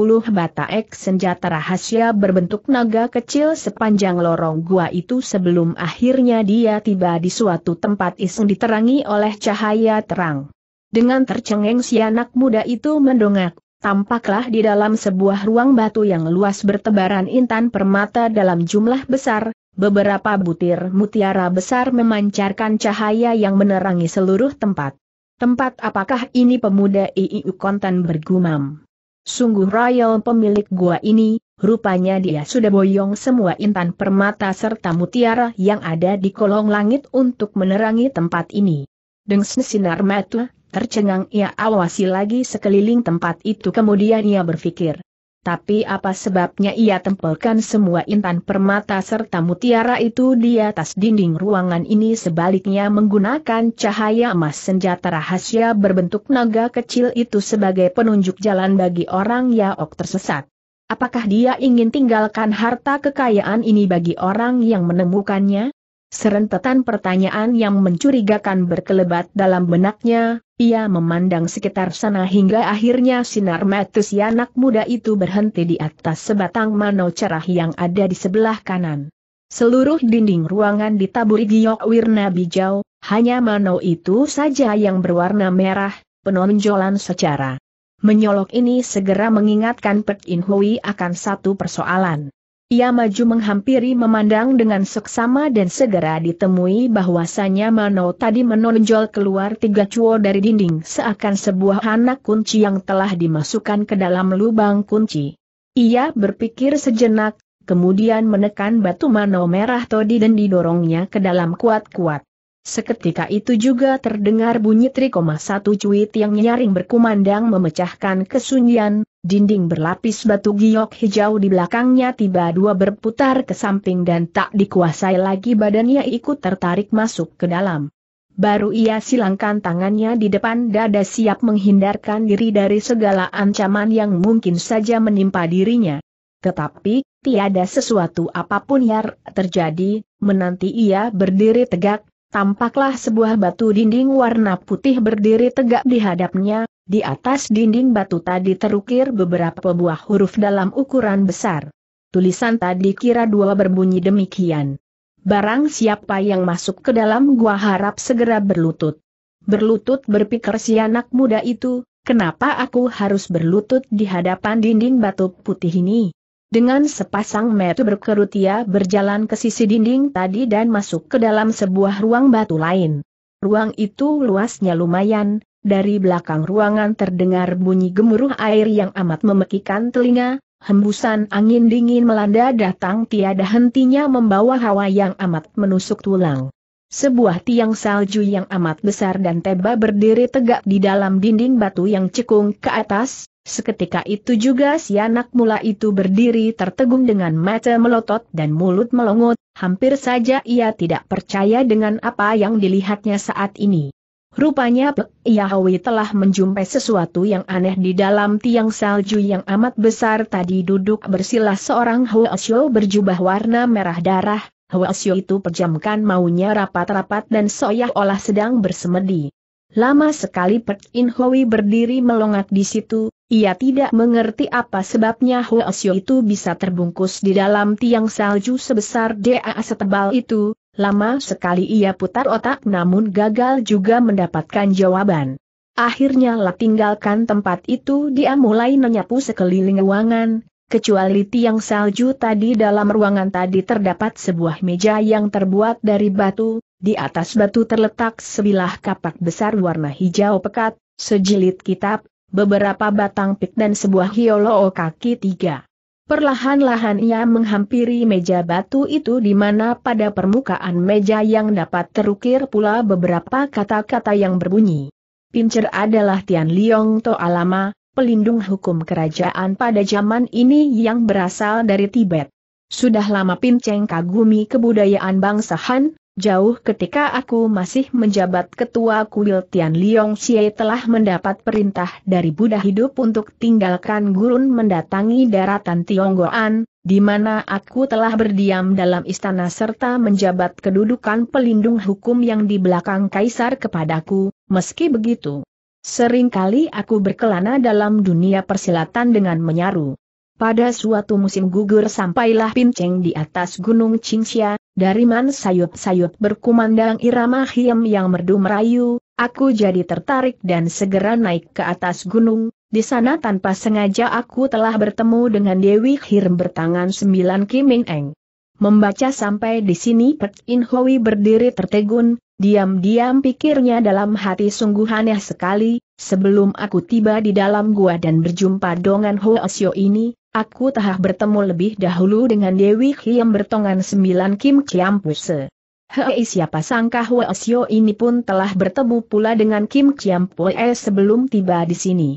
ek senjata rahasia berbentuk naga kecil sepanjang lorong gua itu sebelum akhirnya dia tiba di suatu tempat iseng diterangi oleh cahaya terang. Dengan tercengeng si anak muda itu mendongak, Tampaklah di dalam sebuah ruang batu yang luas bertebaran intan permata dalam jumlah besar, beberapa butir mutiara besar memancarkan cahaya yang menerangi seluruh tempat. Tempat apakah ini pemuda IIU konten bergumam. Sungguh royal pemilik gua ini, rupanya dia sudah boyong semua intan permata serta mutiara yang ada di kolong langit untuk menerangi tempat ini. Dengan sinar mata, Tercengang ia awasi lagi sekeliling tempat itu kemudian ia berpikir. Tapi apa sebabnya ia tempelkan semua intan permata serta mutiara itu di atas dinding ruangan ini sebaliknya menggunakan cahaya emas senjata rahasia berbentuk naga kecil itu sebagai penunjuk jalan bagi orang Yaok tersesat. Apakah dia ingin tinggalkan harta kekayaan ini bagi orang yang menemukannya? Serentetan pertanyaan yang mencurigakan berkelebat dalam benaknya, ia memandang sekitar sana hingga akhirnya sinar mata si anak muda itu berhenti di atas sebatang mano cerah yang ada di sebelah kanan. Seluruh dinding ruangan ditaburi giok warna hijau, hanya mano itu saja yang berwarna merah, penonjolan secara. Menyolok ini segera mengingatkan Pek In Hui akan satu persoalan. Ia maju menghampiri memandang dengan seksama dan segera ditemui bahwasanya Mano tadi menonjol keluar tiga cuo dari dinding seakan sebuah anak kunci yang telah dimasukkan ke dalam lubang kunci. Ia berpikir sejenak, kemudian menekan batu Mano merah todi dan didorongnya ke dalam kuat-kuat. Seketika itu juga terdengar bunyi 3,1 cuit yang nyaring berkumandang memecahkan kesunyian, Dinding berlapis batu giok hijau di belakangnya tiba dua berputar ke samping dan tak dikuasai lagi badannya ikut tertarik masuk ke dalam. Baru ia silangkan tangannya di depan dada siap menghindarkan diri dari segala ancaman yang mungkin saja menimpa dirinya. Tetapi, tiada sesuatu apapun yang terjadi, menanti ia berdiri tegak, tampaklah sebuah batu dinding warna putih berdiri tegak di hadapnya, di atas dinding batu tadi terukir beberapa buah huruf dalam ukuran besar. Tulisan tadi kira dua berbunyi demikian. Barang siapa yang masuk ke dalam gua harap segera berlutut. Berlutut berpikir si anak muda itu, kenapa aku harus berlutut di hadapan dinding batu putih ini? Dengan sepasang metu berkerut ia berjalan ke sisi dinding tadi dan masuk ke dalam sebuah ruang batu lain. Ruang itu luasnya lumayan, dari belakang ruangan terdengar bunyi gemuruh air yang amat memekikan telinga, hembusan angin dingin melanda datang tiada hentinya membawa hawa yang amat menusuk tulang. Sebuah tiang salju yang amat besar dan tebal berdiri tegak di dalam dinding batu yang cekung ke atas, Seketika itu juga si anak mula itu berdiri tertegun dengan mata melotot dan mulut melongot, hampir saja ia tidak percaya dengan apa yang dilihatnya saat ini. Rupanya Pek Yahowi telah menjumpai sesuatu yang aneh di dalam tiang salju yang amat besar tadi duduk bersila seorang hwasyo berjubah warna merah darah, Hwasyo itu perjamkan maunya rapat-rapat dan seolah-olah sedang bersemedi. Lama sekali Pek In berdiri melongat di situ, ia tidak mengerti apa sebabnya Huo itu bisa terbungkus di dalam tiang salju sebesar DA setebal itu, lama sekali ia putar otak namun gagal juga mendapatkan jawaban. Akhirnya lah tinggalkan tempat itu dia mulai menyapu sekeliling ruangan, kecuali tiang salju tadi dalam ruangan tadi terdapat sebuah meja yang terbuat dari batu, di atas batu terletak sebilah kapak besar warna hijau pekat, sejilid kitab, beberapa batang pik dan sebuah hioloo kaki tiga. Perlahan-lahan ia menghampiri meja batu itu di mana pada permukaan meja yang dapat terukir pula beberapa kata-kata yang berbunyi. Pincer adalah Tian Liong To Alama, pelindung hukum kerajaan pada zaman ini yang berasal dari Tibet. Sudah lama Pinceng kagumi kebudayaan bangsa Han, Jauh ketika aku masih menjabat ketua kuil Tian Liong Xie telah mendapat perintah dari Buddha hidup untuk tinggalkan gurun mendatangi daratan Tionggoan, di mana aku telah berdiam dalam istana serta menjabat kedudukan pelindung hukum yang di belakang kaisar kepadaku, meski begitu. Seringkali aku berkelana dalam dunia persilatan dengan menyaru. Pada suatu musim gugur sampailah pinceng di atas gunung Qingxia, dari man sayup-sayup berkumandang irama hiam yang merdu merayu, aku jadi tertarik dan segera naik ke atas gunung, di sana tanpa sengaja aku telah bertemu dengan Dewi Hirm bertangan sembilan Kiming Eng. Membaca sampai di sini Pek In Hoi berdiri tertegun, diam-diam pikirnya dalam hati sungguh aneh sekali, sebelum aku tiba di dalam gua dan berjumpa dengan Ho Asio ini, Aku telah bertemu lebih dahulu dengan Dewi Kiam bertongan sembilan Kim Kiam Puse. Hei siapa sangka Huasio ini pun telah bertemu pula dengan Kim Kiam Puse sebelum tiba di sini.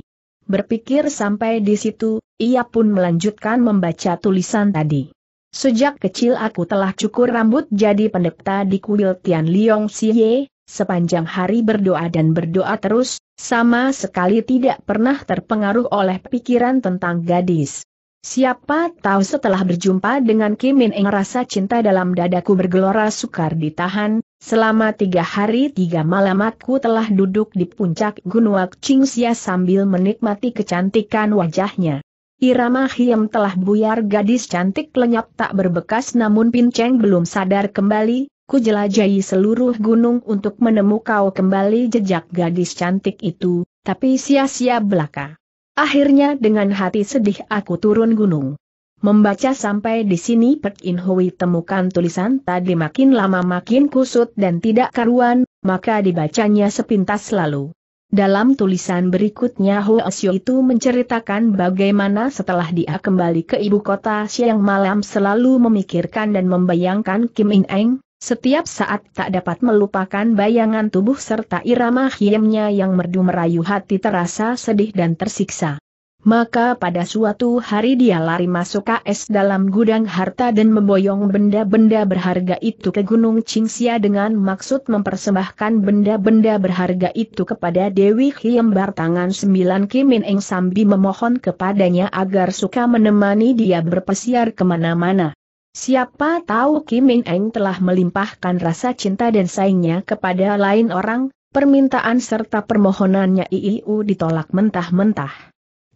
Berpikir sampai di situ, ia pun melanjutkan membaca tulisan tadi. Sejak kecil aku telah cukur rambut jadi pendeta di kuil Tian Liong Siye, sepanjang hari berdoa dan berdoa terus, sama sekali tidak pernah terpengaruh oleh pikiran tentang gadis. Siapa tahu setelah berjumpa dengan Kim Min Eng rasa cinta dalam dadaku bergelora sukar ditahan, selama tiga hari tiga malam aku telah duduk di puncak Gunung Qingxia sambil menikmati kecantikan wajahnya. Irama Hiem telah buyar gadis cantik lenyap tak berbekas namun Pinceng belum sadar kembali, ku jelajahi seluruh gunung untuk menemukan kembali jejak gadis cantik itu, tapi sia-sia belaka. Akhirnya dengan hati sedih aku turun gunung. Membaca sampai di sini Pek In Hui temukan tulisan tadi makin lama makin kusut dan tidak karuan, maka dibacanya sepintas lalu. Dalam tulisan berikutnya Ho Asyo itu menceritakan bagaimana setelah dia kembali ke ibu kota siang malam selalu memikirkan dan membayangkan Kim In Eng, setiap saat tak dapat melupakan bayangan tubuh serta irama hiemnya yang merdu merayu hati terasa sedih dan tersiksa. Maka pada suatu hari dia lari masuk KS dalam gudang harta dan memboyong benda-benda berharga itu ke Gunung Cingsia dengan maksud mempersembahkan benda-benda berharga itu kepada Dewi Hiem Bartangan Sembilan Kimin Eng Sambi memohon kepadanya agar suka menemani dia berpesiar kemana-mana. Siapa tahu Kim Min Eng telah melimpahkan rasa cinta dan saingnya kepada lain orang, permintaan serta permohonannya IIU ditolak mentah-mentah.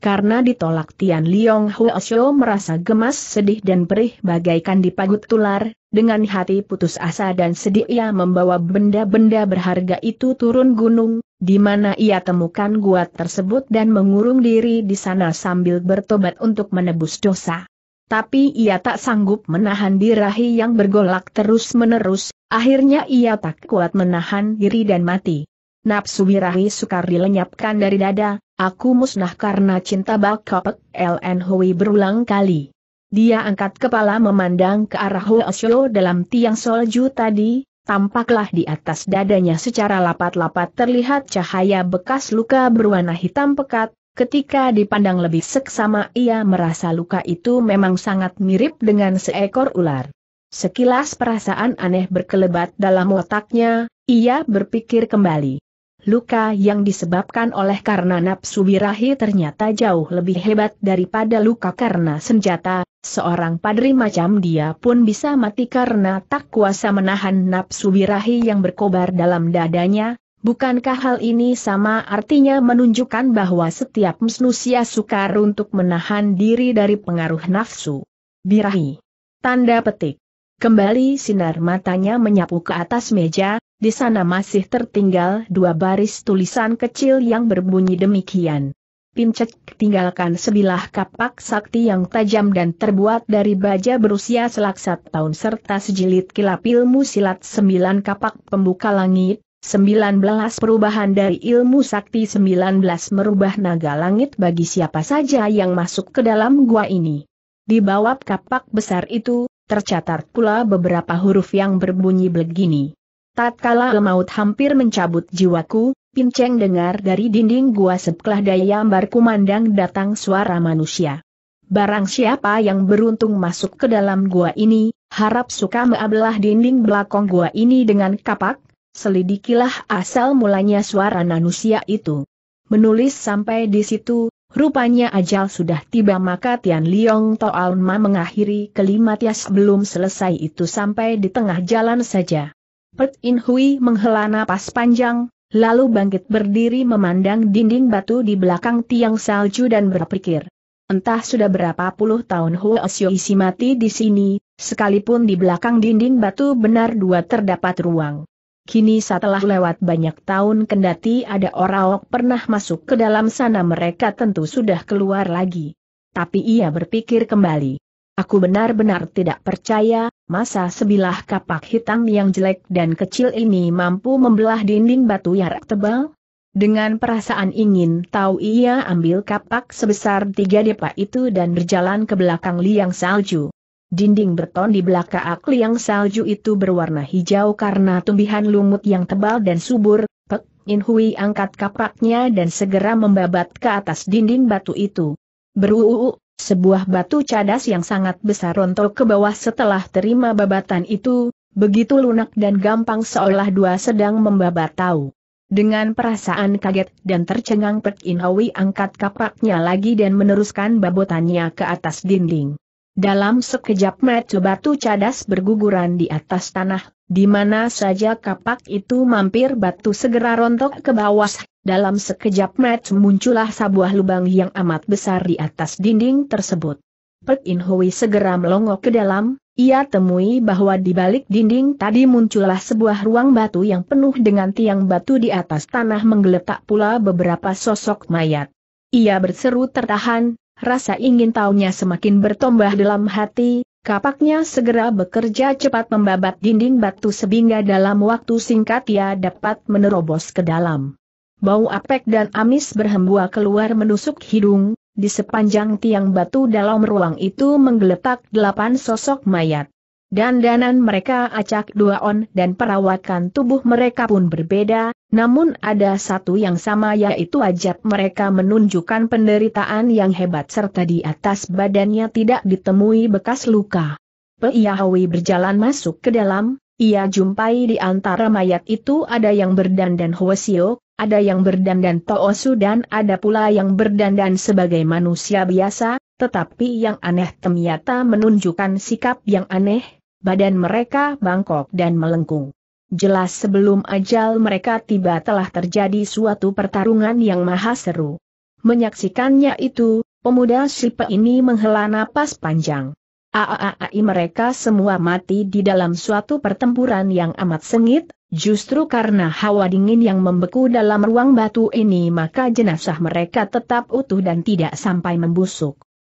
Karena ditolak Tian Liong Xiao merasa gemas sedih dan perih bagaikan dipagut tular, dengan hati putus asa dan sedih ia membawa benda-benda berharga itu turun gunung, di mana ia temukan gua tersebut dan mengurung diri di sana sambil bertobat untuk menebus dosa tapi ia tak sanggup menahan dirahi yang bergolak terus-menerus, akhirnya ia tak kuat menahan diri dan mati. Napsu birahi sukar dilenyapkan dari dada, aku musnah karena cinta bakopek LN Hui berulang kali. Dia angkat kepala memandang ke arah Hoesyo dalam tiang solju tadi, tampaklah di atas dadanya secara lapat-lapat terlihat cahaya bekas luka berwarna hitam pekat, Ketika dipandang lebih seksama ia merasa luka itu memang sangat mirip dengan seekor ular. Sekilas perasaan aneh berkelebat dalam otaknya, ia berpikir kembali. Luka yang disebabkan oleh karena nafsu birahi ternyata jauh lebih hebat daripada luka karena senjata, seorang padri macam dia pun bisa mati karena tak kuasa menahan nafsu birahi yang berkobar dalam dadanya, Bukankah hal ini sama artinya menunjukkan bahwa setiap manusia sukar untuk menahan diri dari pengaruh nafsu? Birahi. Tanda petik. Kembali sinar matanya menyapu ke atas meja, di sana masih tertinggal dua baris tulisan kecil yang berbunyi demikian. Pincek tinggalkan sebilah kapak sakti yang tajam dan terbuat dari baja berusia selaksa tahun serta sejilid kilap ilmu silat sembilan kapak pembuka langit, 19 perubahan dari ilmu sakti 19 merubah naga langit bagi siapa saja yang masuk ke dalam gua ini. Di bawah kapak besar itu, tercatat pula beberapa huruf yang berbunyi begini. Tatkala maut hampir mencabut jiwaku, pinceng dengar dari dinding gua sebelah barku kumandang datang suara manusia. Barang siapa yang beruntung masuk ke dalam gua ini, harap suka meablah dinding belakang gua ini dengan kapak, selidikilah asal mulanya suara manusia itu. Menulis sampai di situ, rupanya ajal sudah tiba maka Tian Liong To Alma mengakhiri kelima yang sebelum selesai itu sampai di tengah jalan saja. Pert In Hui menghela napas panjang, lalu bangkit berdiri memandang dinding batu di belakang tiang salju dan berpikir. Entah sudah berapa puluh tahun Huo Isi mati di sini, sekalipun di belakang dinding batu benar dua terdapat ruang. Kini setelah lewat banyak tahun kendati ada orang pernah masuk ke dalam sana mereka tentu sudah keluar lagi. Tapi ia berpikir kembali. Aku benar-benar tidak percaya, masa sebilah kapak hitam yang jelek dan kecil ini mampu membelah dinding batu yang tebal? Dengan perasaan ingin tahu ia ambil kapak sebesar tiga depa itu dan berjalan ke belakang liang salju. Dinding beton di belakang akli yang salju itu berwarna hijau karena tumbuhan lumut yang tebal dan subur, Pek In Hui angkat kapaknya dan segera membabat ke atas dinding batu itu. Beruuu, sebuah batu cadas yang sangat besar rontok ke bawah setelah terima babatan itu, begitu lunak dan gampang seolah dua sedang membabat tahu. Dengan perasaan kaget dan tercengang Pek In Hui angkat kapaknya lagi dan meneruskan babotannya ke atas dinding. Dalam sekejap mata batu cadas berguguran di atas tanah, di mana saja kapak itu mampir batu segera rontok ke bawah. Dalam sekejap mata muncullah sebuah lubang yang amat besar di atas dinding tersebut. Pek In Hui segera melongok ke dalam, ia temui bahwa di balik dinding tadi muncullah sebuah ruang batu yang penuh dengan tiang batu di atas tanah menggeletak pula beberapa sosok mayat. Ia berseru tertahan, Rasa ingin tahunya semakin bertambah dalam hati, kapaknya segera bekerja cepat membabat dinding batu sehingga dalam waktu singkat ia dapat menerobos ke dalam. Bau apek dan amis berhembua keluar menusuk hidung, di sepanjang tiang batu dalam ruang itu menggeletak delapan sosok mayat. Dan Dandanan mereka acak dua on dan perawakan tubuh mereka pun berbeda, namun ada satu yang sama yaitu wajah mereka menunjukkan penderitaan yang hebat serta di atas badannya tidak ditemui bekas luka. Peiahawi berjalan masuk ke dalam, ia jumpai di antara mayat itu ada yang berdandan Hwasio, ada yang berdandan Toosu dan ada pula yang berdandan sebagai manusia biasa, tetapi yang aneh ternyata menunjukkan sikap yang aneh, badan mereka bangkok dan melengkung. Jelas sebelum ajal mereka tiba telah terjadi suatu pertarungan yang maha seru. Menyaksikannya itu, pemuda Sipe ini menghela napas panjang. Aaai mereka semua mati di dalam suatu pertempuran yang amat sengit, justru karena hawa dingin yang membeku dalam ruang batu ini maka jenazah mereka tetap utuh dan tidak sampai membusuk.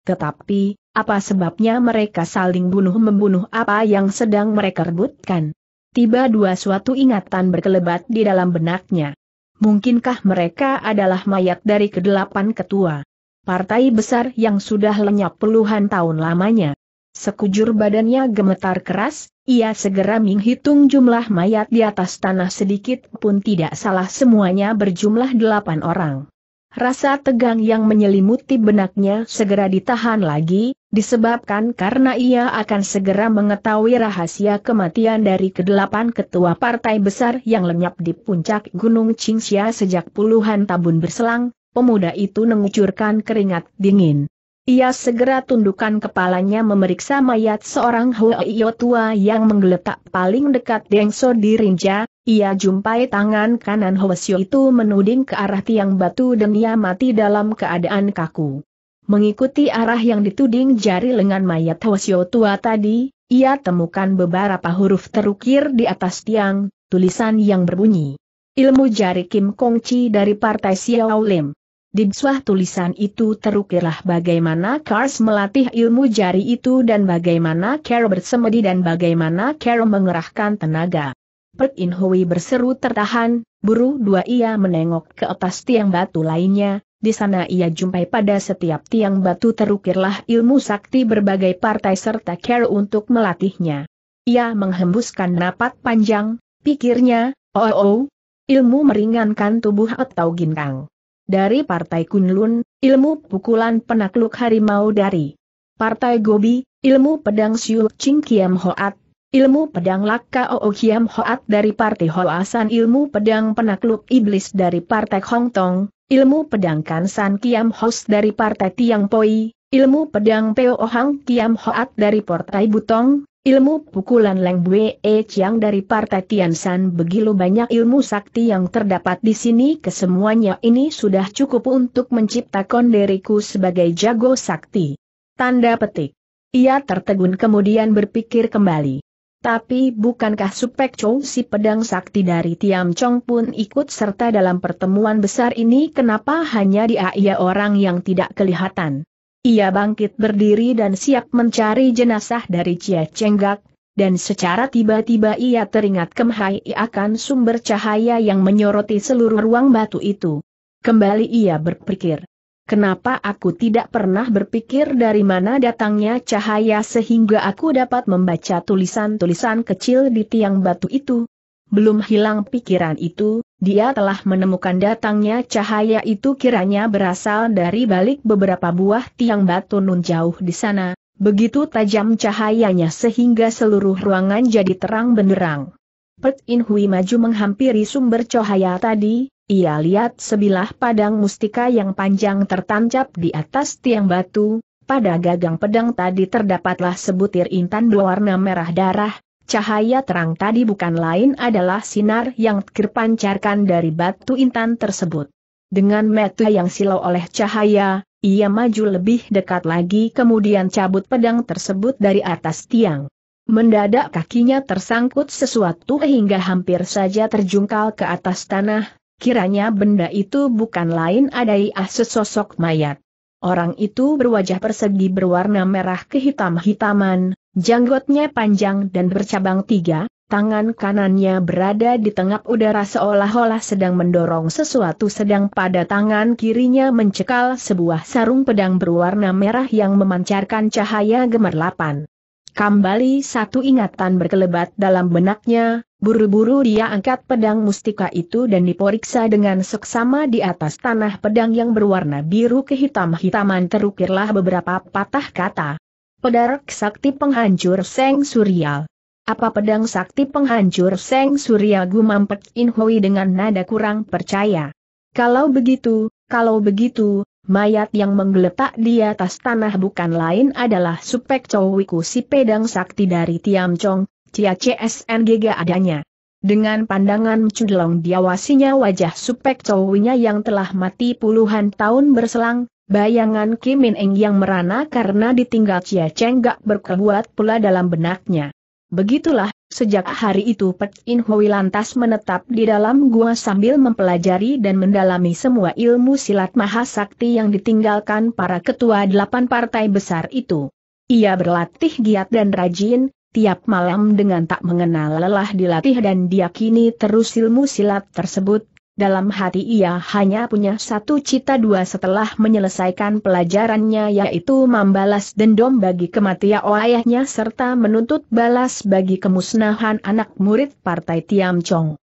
Tetapi, apa sebabnya mereka saling bunuh-membunuh apa yang sedang mereka rebutkan? Tiba dua suatu ingatan berkelebat di dalam benaknya. Mungkinkah mereka adalah mayat dari kedelapan ketua? Partai besar yang sudah lenyap puluhan tahun lamanya. Sekujur badannya gemetar keras, ia segera menghitung jumlah mayat di atas tanah sedikit pun tidak salah semuanya berjumlah delapan orang. Rasa tegang yang menyelimuti benaknya segera ditahan lagi, disebabkan karena ia akan segera mengetahui rahasia kematian dari kedelapan ketua partai besar yang lenyap di puncak Gunung Qingxia sejak puluhan tahun berselang, pemuda itu mengucurkan keringat dingin. Ia segera tundukkan kepalanya memeriksa mayat seorang Hoiyo tua yang menggeletak paling dekat Dengso di Rinja, ia jumpai tangan kanan Hwasyo itu menuding ke arah tiang batu dan ia mati dalam keadaan kaku. Mengikuti arah yang dituding jari lengan mayat Hwasyo tua tadi, ia temukan beberapa huruf terukir di atas tiang, tulisan yang berbunyi. Ilmu jari Kim Kong Chi dari Partai Xiao Lim. Di bawah tulisan itu terukirlah bagaimana Kars melatih ilmu jari itu dan bagaimana Carol bersemedi dan bagaimana Carol mengerahkan tenaga. Pek In Hui berseru tertahan, buru dua ia menengok ke atas tiang batu lainnya, di sana ia jumpai pada setiap tiang batu terukirlah ilmu sakti berbagai partai serta care untuk melatihnya. Ia menghembuskan napas panjang, pikirnya, oh, oh, oh ilmu meringankan tubuh atau ginkang. Dari partai Kunlun, ilmu pukulan penakluk harimau dari Partai Gobi, ilmu pedang Siu Ching Kiam Hoat, Ilmu pedang Laka Oo Hiam Hoat dari Partai Hoasan, Ilmu pedang penakluk iblis dari Partai Hong Tong, ilmu pedang Kansan Kiam Hos dari Partai Tiang Poi, ilmu pedang Peo Hang Kiam Hoat dari Partai Butong, ilmu pukulan Leng Bue E Chiang dari Partai Tian San begitu banyak ilmu sakti yang terdapat di sini kesemuanya ini sudah cukup untuk menciptakan diriku sebagai jago sakti. Tanda petik. Ia tertegun kemudian berpikir kembali. Tapi bukankah Supek Chow si pedang sakti dari Tiam Chong pun ikut serta dalam pertemuan besar ini kenapa hanya dia ia orang yang tidak kelihatan? Ia bangkit berdiri dan siap mencari jenazah dari Cia Cenggak, dan secara tiba-tiba ia teringat Kemhai akan sumber cahaya yang menyoroti seluruh ruang batu itu. Kembali ia berpikir, Kenapa aku tidak pernah berpikir dari mana datangnya cahaya sehingga aku dapat membaca tulisan-tulisan kecil di tiang batu itu? Belum hilang pikiran itu, dia telah menemukan datangnya cahaya itu kiranya berasal dari balik beberapa buah tiang batu nun jauh di sana, begitu tajam cahayanya sehingga seluruh ruangan jadi terang benderang. Pet In Hui maju menghampiri sumber cahaya tadi, ia lihat sebilah padang mustika yang panjang tertancap di atas tiang batu, pada gagang pedang tadi terdapatlah sebutir intan berwarna merah darah, cahaya terang tadi bukan lain adalah sinar yang terpancarkan dari batu intan tersebut. Dengan mata yang silau oleh cahaya, ia maju lebih dekat lagi kemudian cabut pedang tersebut dari atas tiang. Mendadak kakinya tersangkut sesuatu hingga hampir saja terjungkal ke atas tanah, Kiranya benda itu bukan lain ah sesosok mayat. Orang itu berwajah persegi berwarna merah kehitam-hitaman, janggotnya panjang dan bercabang tiga, tangan kanannya berada di tengah udara seolah-olah sedang mendorong sesuatu sedang pada tangan kirinya mencekal sebuah sarung pedang berwarna merah yang memancarkan cahaya gemerlapan. Kembali satu ingatan berkelebat dalam benaknya, buru-buru dia angkat pedang mustika itu dan diperiksa dengan seksama di atas tanah pedang yang berwarna biru kehitam-hitaman terukirlah beberapa patah kata. Pedang Sakti Penghancur Seng Surial. Apa pedang sakti penghancur Seng Surial Surya gumampet Inhui dengan nada kurang percaya. Kalau begitu, kalau begitu, Mayat yang menggeletak di atas tanah bukan lain adalah Supek Chowiku si pedang sakti dari Tiam Chong, Cia CSNGG adanya. Dengan pandangan cudlong diawasinya wajah Supek Chowinya yang telah mati puluhan tahun berselang, bayangan Kim Min Eng yang merana karena ditinggal Cia Cheng gak berkebuat pula dalam benaknya. Begitulah Sejak hari itu Pek In Hui lantas menetap di dalam gua sambil mempelajari dan mendalami semua ilmu silat mahasakti yang ditinggalkan para ketua delapan partai besar itu. Ia berlatih giat dan rajin, tiap malam dengan tak mengenal lelah dilatih dan diakini terus ilmu silat tersebut dalam hati ia hanya punya satu cita dua setelah menyelesaikan pelajarannya yaitu membalas dendam bagi kematian ayahnya serta menuntut balas bagi kemusnahan anak murid Partai Tiam Chong.